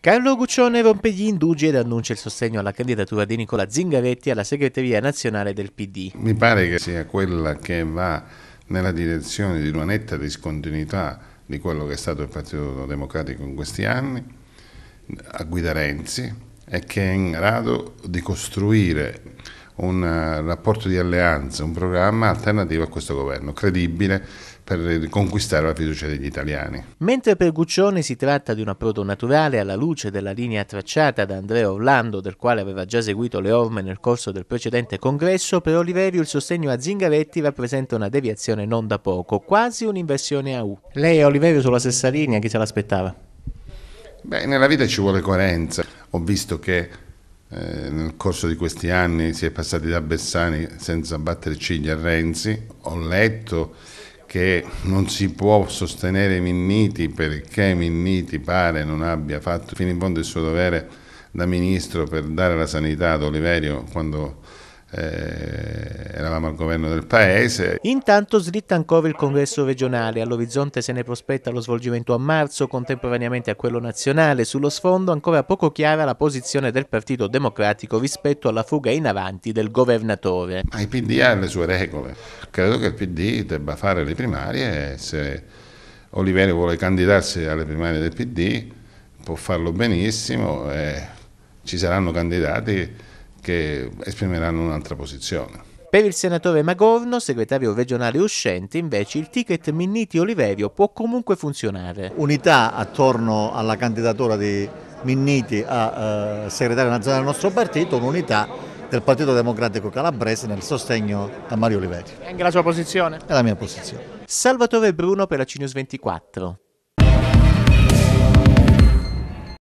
Carlo Guccione rompe gli indugi ed annuncia il sostegno alla candidatura di Nicola Zingaretti alla segreteria nazionale del PD. Mi pare che sia quella che va nella direzione di una netta discontinuità di quello che è stato il Partito Democratico in questi anni, a guida Renzi, e che è in grado di costruire un eh, rapporto di alleanza, un programma alternativo a questo governo, credibile per riconquistare la fiducia degli italiani. Mentre per Guccione si tratta di un approdo naturale alla luce della linea tracciata da Andrea Orlando, del quale aveva già seguito le orme nel corso del precedente congresso, per Oliverio il sostegno a Zingaretti rappresenta una deviazione non da poco, quasi un'inversione a U. Lei e Oliverio sulla stessa linea, chi se l'aspettava? Beh, nella vita ci vuole coerenza. Ho visto che eh, nel corso di questi anni si è passati da Bessani senza battere ciglia a Renzi. Ho letto che non si può sostenere Minniti perché Minniti pare non abbia fatto fino in fondo il suo dovere da ministro per dare la sanità ad Oliverio quando eh, eravamo al governo del paese. Intanto slitta ancora il congresso regionale, all'orizzonte se ne prospetta lo svolgimento a marzo contemporaneamente a quello nazionale, sullo sfondo ancora poco chiara la posizione del Partito Democratico rispetto alla fuga in avanti del governatore. Ma il PD ha le sue regole, credo che il PD debba fare le primarie se Oliveri vuole candidarsi alle primarie del PD può farlo benissimo, eh, ci saranno candidati che esprimeranno un'altra posizione. Per il senatore Magorno, segretario regionale uscente, invece il ticket Minniti Oliverio può comunque funzionare. Unità attorno alla candidatura di Minniti a eh, segretario nazionale del nostro partito, un'unità del Partito Democratico Calabrese nel sostegno a Mario Oliverio. E anche la sua posizione? È la mia posizione. Salvatore Bruno per la Cinius 24.